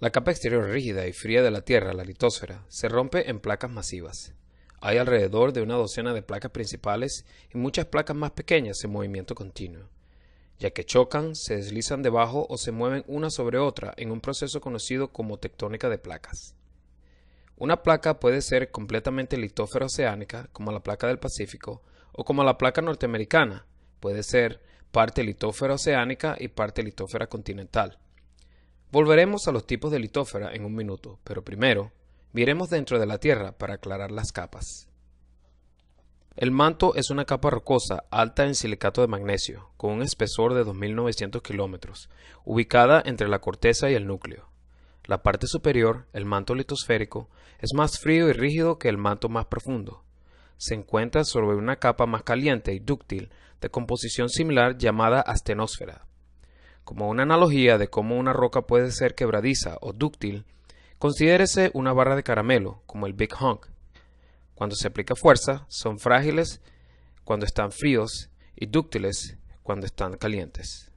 La capa exterior rígida y fría de la Tierra, la litosfera, se rompe en placas masivas. Hay alrededor de una docena de placas principales y muchas placas más pequeñas en movimiento continuo, ya que chocan, se deslizan debajo o se mueven una sobre otra en un proceso conocido como tectónica de placas. Una placa puede ser completamente litósfera oceánica, como la placa del Pacífico, o como la placa norteamericana, puede ser parte litósfera oceánica y parte litósfera continental. Volveremos a los tipos de litósfera en un minuto, pero primero miremos dentro de la Tierra para aclarar las capas. El manto es una capa rocosa alta en silicato de magnesio, con un espesor de 2.900 kilómetros, ubicada entre la corteza y el núcleo. La parte superior, el manto litosférico, es más frío y rígido que el manto más profundo. Se encuentra sobre una capa más caliente y dúctil de composición similar llamada astenosfera. Como una analogía de cómo una roca puede ser quebradiza o dúctil, considérese una barra de caramelo, como el Big Hunk. Cuando se aplica fuerza, son frágiles cuando están fríos y dúctiles cuando están calientes.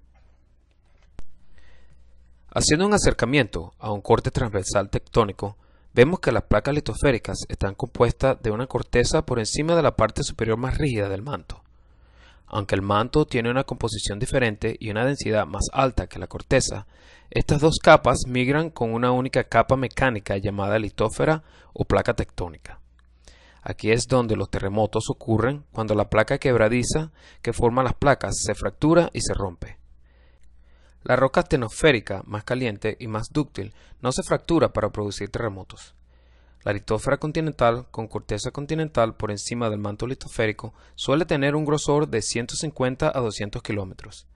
Haciendo un acercamiento a un corte transversal tectónico, vemos que las placas litosféricas están compuestas de una corteza por encima de la parte superior más rígida del manto. Aunque el manto tiene una composición diferente y una densidad más alta que la corteza, estas dos capas migran con una única capa mecánica llamada litósfera o placa tectónica. Aquí es donde los terremotos ocurren cuando la placa quebradiza que forma las placas se fractura y se rompe. La roca astenosférica más caliente y más dúctil, no se fractura para producir terremotos. La litósfera continental, con corteza continental por encima del manto litosférico, suele tener un grosor de 150 a 200 kilómetros.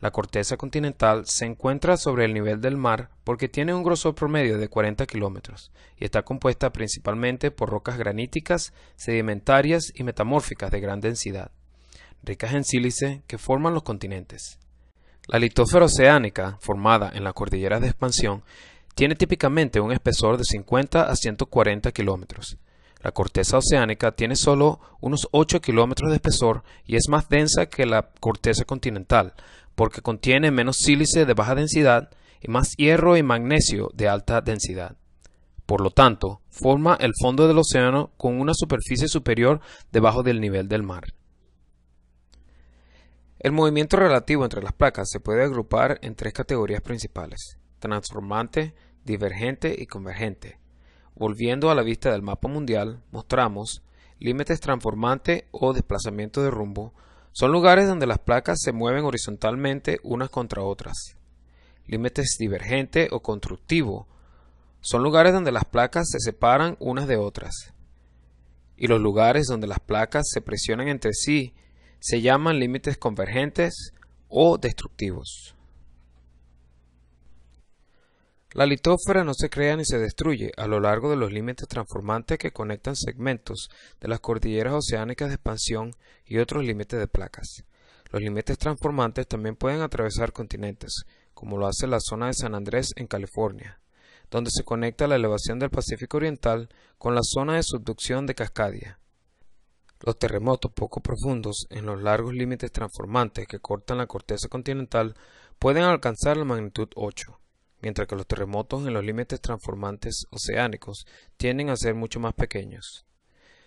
La corteza continental se encuentra sobre el nivel del mar porque tiene un grosor promedio de 40 kilómetros y está compuesta principalmente por rocas graníticas, sedimentarias y metamórficas de gran densidad, ricas en sílice que forman los continentes. La litósfera oceánica, formada en las cordilleras de expansión, tiene típicamente un espesor de 50 a 140 kilómetros. La corteza oceánica tiene solo unos 8 kilómetros de espesor y es más densa que la corteza continental, porque contiene menos sílice de baja densidad y más hierro y magnesio de alta densidad. Por lo tanto, forma el fondo del océano con una superficie superior debajo del nivel del mar. El movimiento relativo entre las placas se puede agrupar en tres categorías principales, transformante, divergente y convergente. Volviendo a la vista del mapa mundial, mostramos límites transformante o desplazamiento de rumbo son lugares donde las placas se mueven horizontalmente unas contra otras. Límites divergente o constructivo son lugares donde las placas se separan unas de otras. Y los lugares donde las placas se presionan entre sí se llaman límites convergentes o destructivos. La litósfera no se crea ni se destruye a lo largo de los límites transformantes que conectan segmentos de las cordilleras oceánicas de expansión y otros límites de placas. Los límites transformantes también pueden atravesar continentes, como lo hace la zona de San Andrés en California, donde se conecta la elevación del Pacífico Oriental con la zona de subducción de Cascadia. Los terremotos poco profundos en los largos límites transformantes que cortan la corteza continental pueden alcanzar la magnitud 8 mientras que los terremotos en los límites transformantes oceánicos tienden a ser mucho más pequeños.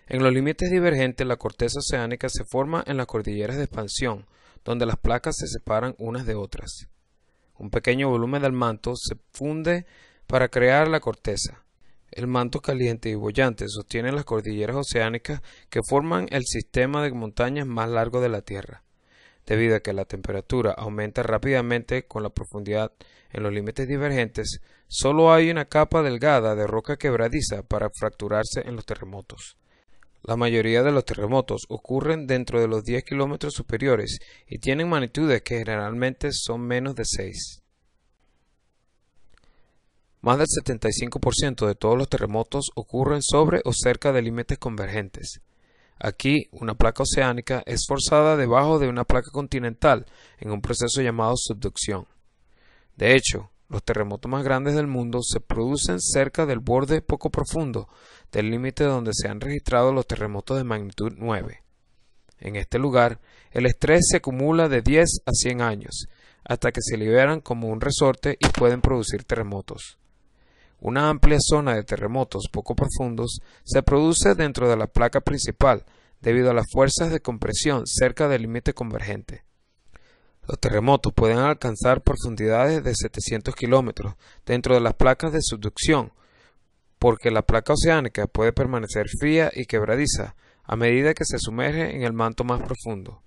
En los límites divergentes la corteza oceánica se forma en las cordilleras de expansión, donde las placas se separan unas de otras. Un pequeño volumen del manto se funde para crear la corteza. El manto caliente y bollante sostiene las cordilleras oceánicas que forman el sistema de montañas más largo de la Tierra debido a que la temperatura aumenta rápidamente con la profundidad en los límites divergentes, solo hay una capa delgada de roca quebradiza para fracturarse en los terremotos. La mayoría de los terremotos ocurren dentro de los 10 kilómetros superiores y tienen magnitudes que generalmente son menos de 6. Más del 75% de todos los terremotos ocurren sobre o cerca de límites convergentes. Aquí, una placa oceánica es forzada debajo de una placa continental en un proceso llamado subducción. De hecho, los terremotos más grandes del mundo se producen cerca del borde poco profundo del límite donde se han registrado los terremotos de magnitud 9. En este lugar, el estrés se acumula de 10 a 100 años, hasta que se liberan como un resorte y pueden producir terremotos. Una amplia zona de terremotos poco profundos se produce dentro de la placa principal debido a las fuerzas de compresión cerca del límite convergente. Los terremotos pueden alcanzar profundidades de 700 kilómetros dentro de las placas de subducción, porque la placa oceánica puede permanecer fría y quebradiza a medida que se sumerge en el manto más profundo.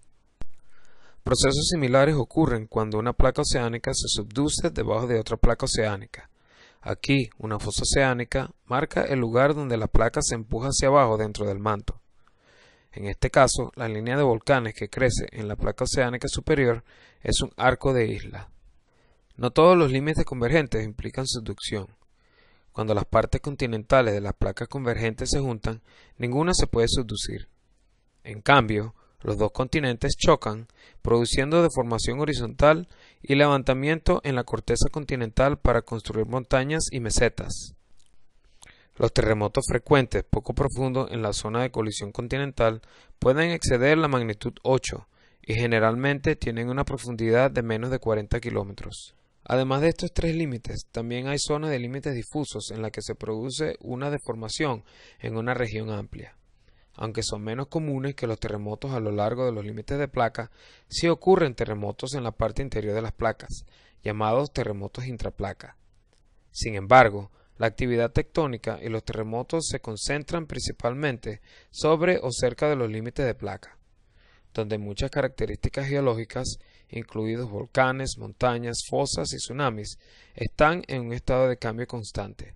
Procesos similares ocurren cuando una placa oceánica se subduce debajo de otra placa oceánica. Aquí, una fosa oceánica marca el lugar donde la placa se empuja hacia abajo dentro del manto. En este caso, la línea de volcanes que crece en la placa oceánica superior es un arco de isla. No todos los límites convergentes implican subducción. Cuando las partes continentales de las placas convergentes se juntan, ninguna se puede subducir. En cambio, los dos continentes chocan, produciendo deformación horizontal y levantamiento en la corteza continental para construir montañas y mesetas. Los terremotos frecuentes, poco profundos en la zona de colisión continental, pueden exceder la magnitud 8 y generalmente tienen una profundidad de menos de 40 kilómetros. Además de estos tres límites, también hay zonas de límites difusos en las que se produce una deformación en una región amplia aunque son menos comunes que los terremotos a lo largo de los límites de placa, sí ocurren terremotos en la parte interior de las placas, llamados terremotos intraplaca. Sin embargo, la actividad tectónica y los terremotos se concentran principalmente sobre o cerca de los límites de placa, donde muchas características geológicas, incluidos volcanes, montañas, fosas y tsunamis, están en un estado de cambio constante.